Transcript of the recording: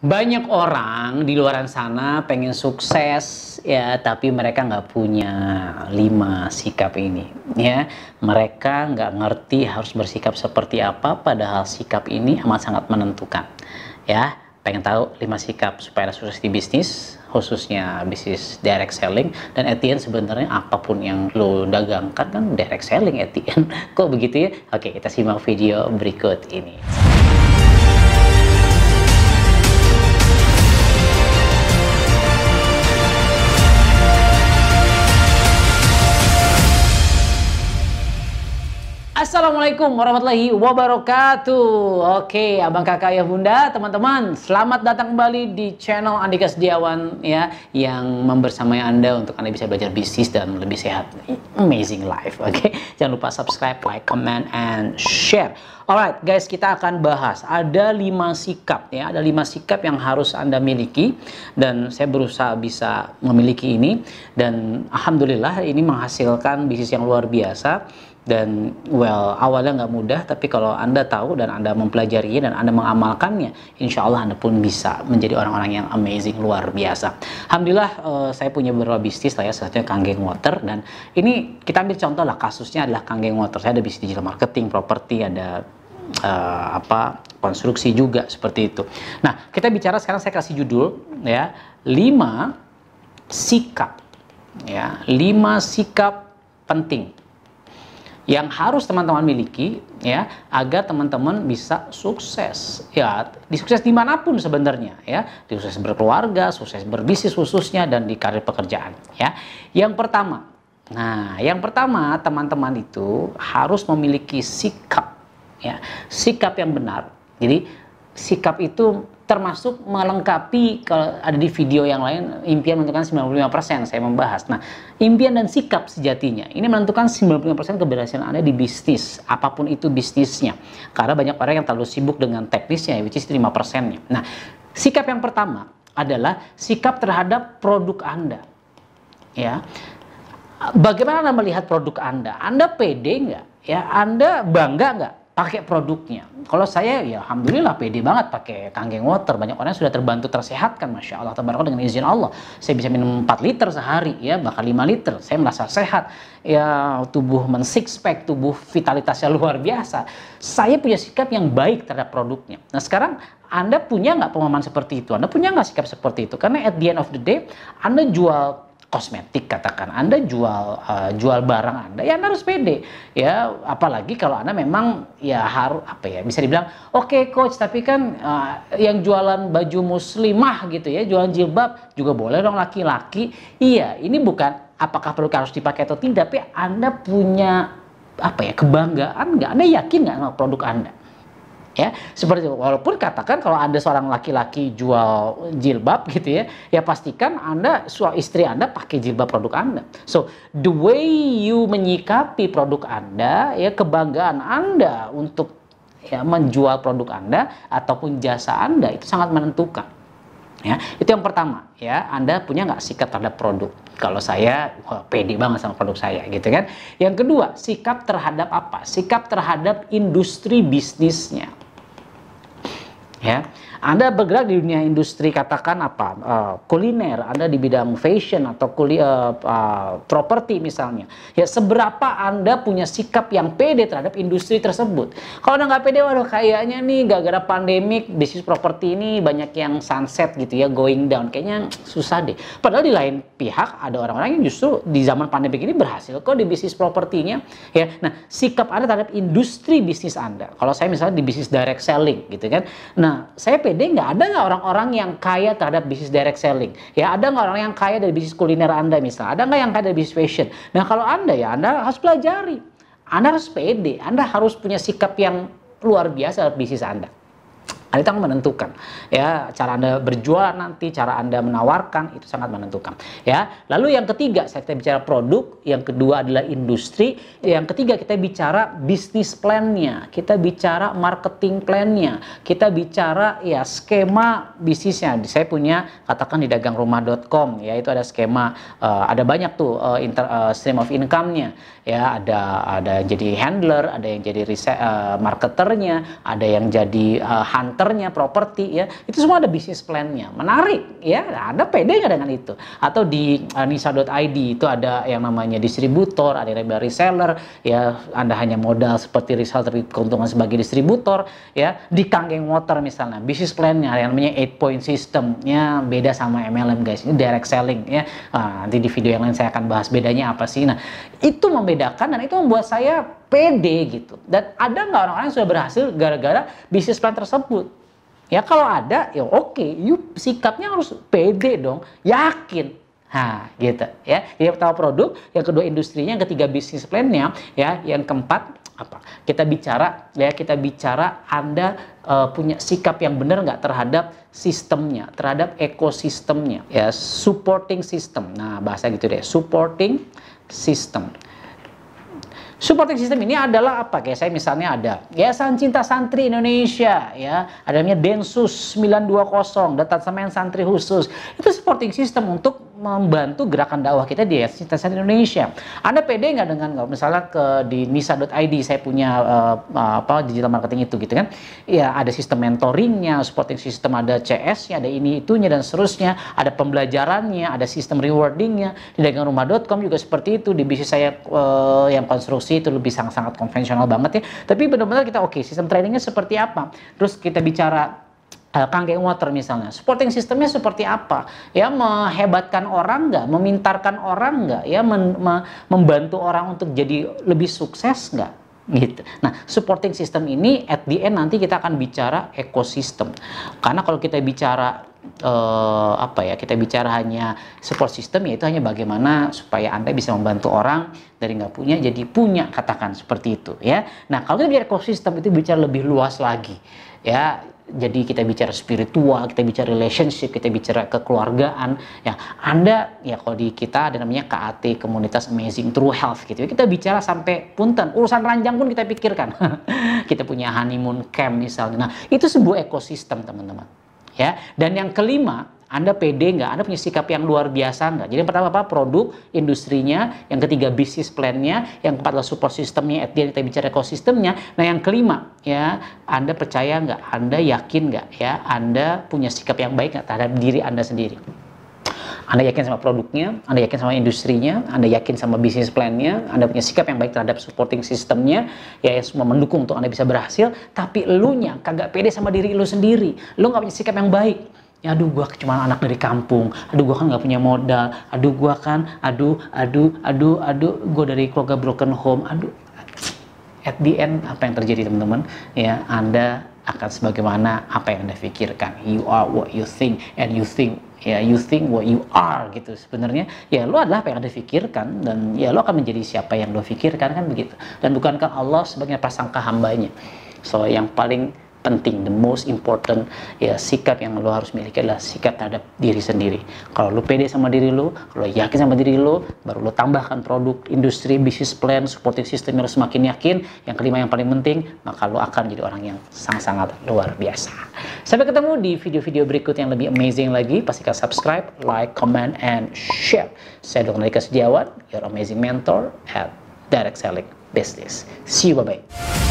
banyak orang di luar sana pengen sukses ya tapi mereka nggak punya lima sikap ini ya mereka nggak ngerti harus bersikap seperti apa padahal sikap ini amat sangat menentukan ya pengen tahu lima sikap supaya sukses di bisnis khususnya bisnis direct selling dan at sebenarnya apapun yang lo dagangkan kan direct selling at kok begitu ya oke kita simak video berikut ini Assalamualaikum warahmatullahi wabarakatuh. Oke, abang kakak ya bunda, teman-teman, selamat datang kembali di channel Andika Sediawan ya, yang membersamai anda untuk anda bisa belajar bisnis dan lebih sehat. Amazing life. Oke, jangan lupa subscribe, like, comment, and share. Alright, guys, kita akan bahas ada lima sikap ya, ada lima sikap yang harus anda miliki dan saya berusaha bisa memiliki ini dan alhamdulillah ini menghasilkan bisnis yang luar biasa dan well awalnya nggak mudah tapi kalau anda tahu dan anda mempelajarinya dan anda mengamalkannya insya Allah anda pun bisa menjadi orang-orang yang amazing luar biasa Alhamdulillah uh, saya punya beberapa bisnis lah ya satunya Kanggeng Water dan ini kita ambil contoh lah kasusnya adalah Kanggeng Water saya ada bisnis digital marketing properti ada uh, apa konstruksi juga seperti itu. Nah, kita bicara sekarang saya kasih judul ya, 5 sikap ya, 5 sikap penting yang harus teman-teman miliki ya agar teman-teman bisa sukses ya di sukses dimanapun sebenarnya ya di sukses berkeluarga sukses berbisnis khususnya dan di karir pekerjaan ya yang pertama nah yang pertama teman-teman itu harus memiliki sikap ya sikap yang benar jadi sikap itu termasuk melengkapi kalau ada di video yang lain impian menentukan 95% saya membahas. Nah, impian dan sikap sejatinya ini menentukan 95% keberhasilan Anda di bisnis, apapun itu bisnisnya. Karena banyak orang yang terlalu sibuk dengan teknisnya which is 5%-nya. Nah, sikap yang pertama adalah sikap terhadap produk Anda. Ya. Bagaimana Anda melihat produk Anda? Anda pede nggak? Ya, Anda bangga nggak pakai produknya. Kalau saya ya alhamdulillah pede banget pakai Kanggeng Water. Banyak orang sudah terbantu tersehatkan Masya Allah teman-teman dengan izin Allah. Saya bisa minum 4 liter sehari ya bahkan 5 liter. Saya merasa sehat. Ya tubuh men six pack, tubuh vitalitasnya luar biasa. Saya punya sikap yang baik terhadap produknya. Nah sekarang anda punya nggak pemahaman seperti itu? Anda punya nggak sikap seperti itu? Karena at the end of the day, Anda jual kosmetik katakan Anda jual uh, jual barang Anda ya Anda harus pede ya apalagi kalau Anda memang ya harus apa ya bisa dibilang oke okay, coach tapi kan uh, yang jualan baju muslimah gitu ya jualan jilbab juga boleh dong laki-laki iya ini bukan apakah perlu harus dipakai atau tidak tapi Anda punya apa ya kebanggaan nggak Anda yakin nggak sama produk Anda ya seperti itu. walaupun katakan kalau anda seorang laki-laki jual jilbab gitu ya ya pastikan anda suami istri anda pakai jilbab produk anda so the way you menyikapi produk anda ya kebanggaan anda untuk ya menjual produk anda ataupun jasa anda itu sangat menentukan ya itu yang pertama ya anda punya nggak sikap terhadap produk kalau saya wah, pede banget sama produk saya gitu kan yang kedua sikap terhadap apa sikap terhadap industri bisnisnya ya anda bergerak di dunia industri katakan apa uh, kuliner, Anda di bidang fashion atau kuli, uh, uh, properti misalnya. Ya seberapa Anda punya sikap yang pede terhadap industri tersebut. Kalau Anda nggak pede, waduh kayaknya nih gara-gara pandemik bisnis properti ini banyak yang sunset gitu ya, going down. Kayaknya susah deh. Padahal di lain pihak ada orang-orang yang justru di zaman pandemik ini berhasil kok di bisnis propertinya. Ya, nah sikap Anda terhadap industri bisnis Anda. Kalau saya misalnya di bisnis direct selling gitu kan. Nah, saya pede pede nggak ada nggak orang-orang yang kaya terhadap bisnis direct selling? Ya ada nggak orang yang kaya dari bisnis kuliner Anda misalnya? Ada nggak yang kaya dari bisnis fashion? Nah kalau Anda ya Anda harus pelajari. Anda harus pede, Anda harus punya sikap yang luar biasa bisnis Anda. Anda nah, itu menentukan ya cara Anda berjualan nanti, cara Anda menawarkan itu sangat menentukan ya. Lalu yang ketiga saya kita bicara produk, yang kedua adalah industri, yang ketiga kita bicara bisnis plan-nya, kita bicara marketing plan-nya, kita bicara ya skema bisnisnya. Saya punya katakan di dagangrumah.com ya itu ada skema uh, ada banyak tuh uh, inter, uh, stream of income-nya ya ada ada yang jadi handler, ada yang jadi riset, uh, marketernya, ada yang jadi uh, hunter meternya, properti ya, itu semua ada bisnis plannya. Menarik ya, ada PD nggak dengan itu? Atau di uh, eh, nisa.id itu ada yang namanya distributor, ada yang namanya reseller, ya Anda hanya modal seperti reseller keuntungan sebagai distributor ya. Di Kangeng Water misalnya, bisnis plannya ada yang namanya 8 point system ya, beda sama MLM guys. Ini direct selling ya. Nah, nanti di video yang lain saya akan bahas bedanya apa sih. Nah, itu membedakan dan itu membuat saya pede gitu. Dan ada nggak orang-orang yang sudah berhasil gara-gara bisnis plan tersebut? Ya kalau ada, ya oke. Okay. You sikapnya harus pede dong, yakin. ha nah, gitu ya. yang pertama produk, yang kedua industrinya, yang ketiga bisnis plannya, ya, yang keempat apa? Kita bicara ya, kita bicara Anda uh, punya sikap yang benar nggak terhadap sistemnya, terhadap ekosistemnya, ya, supporting system. Nah, bahasa gitu deh, supporting system. Supporting system ini adalah apa? Kayak saya misalnya ada Yayasan Cinta Santri Indonesia ya, ada adanya Densus 920 Data Semen Santri Khusus. Itu supporting system untuk membantu gerakan dakwah kita di Yayasan Indonesia. Anda pede nggak dengan nggak misalnya ke di nisa.id saya punya uh, apa digital marketing itu gitu kan? Ya ada sistem mentoringnya, supporting system ada cs ada ini itunya dan seterusnya, ada pembelajarannya, ada sistem rewardingnya. Di dagangrumah.com juga seperti itu di bisnis saya uh, yang konstruksi itu lebih sangat-sangat konvensional banget ya. Tapi benar-benar kita oke okay, sistem trainingnya seperti apa? Terus kita bicara Eh, Kangge Water misalnya, supporting sistemnya seperti apa? Ya menghebatkan orang nggak, memintarkan orang nggak, ya men, me, membantu orang untuk jadi lebih sukses nggak? gitu. Nah, supporting system ini at the end nanti kita akan bicara ekosistem. Karena kalau kita bicara eh, apa ya, kita bicara hanya support system yaitu hanya bagaimana supaya Anda bisa membantu orang dari nggak punya jadi punya katakan seperti itu ya. Nah, kalau kita bicara ekosistem itu bicara lebih luas lagi. Ya, jadi kita bicara spiritual, kita bicara relationship, kita bicara kekeluargaan. Ya, Anda ya kalau di kita ada namanya KAT komunitas amazing true health gitu. Kita bicara sampai punten, urusan ranjang pun kita pikirkan. kita punya honeymoon camp misalnya. Nah, itu sebuah ekosistem, teman-teman. Ya, dan yang kelima anda pede nggak? Anda punya sikap yang luar biasa nggak? Jadi yang pertama apa? Produk, industrinya. Yang ketiga bisnis plannya. Yang keempat adalah support sistemnya. At the kita bicara ekosistemnya. Nah yang kelima ya, Anda percaya nggak? Anda yakin nggak? Ya, Anda punya sikap yang baik nggak terhadap diri Anda sendiri? Anda yakin sama produknya, Anda yakin sama industrinya, Anda yakin sama bisnis plannya, Anda punya sikap yang baik terhadap supporting sistemnya, ya yang semua mendukung untuk Anda bisa berhasil, tapi lu nya kagak pede sama diri lu sendiri, lu nggak punya sikap yang baik, ya aduh gue cuma anak dari kampung aduh gue kan nggak punya modal aduh gue kan aduh aduh aduh aduh gue dari keluarga broken home aduh at the end apa yang terjadi teman-teman ya anda akan sebagaimana apa yang anda pikirkan you are what you think and you think ya you think what you are gitu sebenarnya ya lo adalah apa yang anda pikirkan dan ya lo akan menjadi siapa yang lo pikirkan kan begitu dan bukankah Allah sebagai prasangka hambanya so yang paling penting, the most important ya sikap yang lo harus miliki adalah sikap terhadap diri sendiri. Kalau lo pede sama diri lo, kalau yakin sama diri lo, baru lo tambahkan produk, industri, bisnis plan, supporting system yang lo semakin yakin. Yang kelima yang paling penting, maka lo akan jadi orang yang sangat-sangat luar biasa. Sampai ketemu di video-video berikut yang lebih amazing lagi. Pastikan subscribe, like, comment, and share. Saya Dr. Nika Sejawat, your amazing mentor at Direct Selling Business. See you, bye-bye.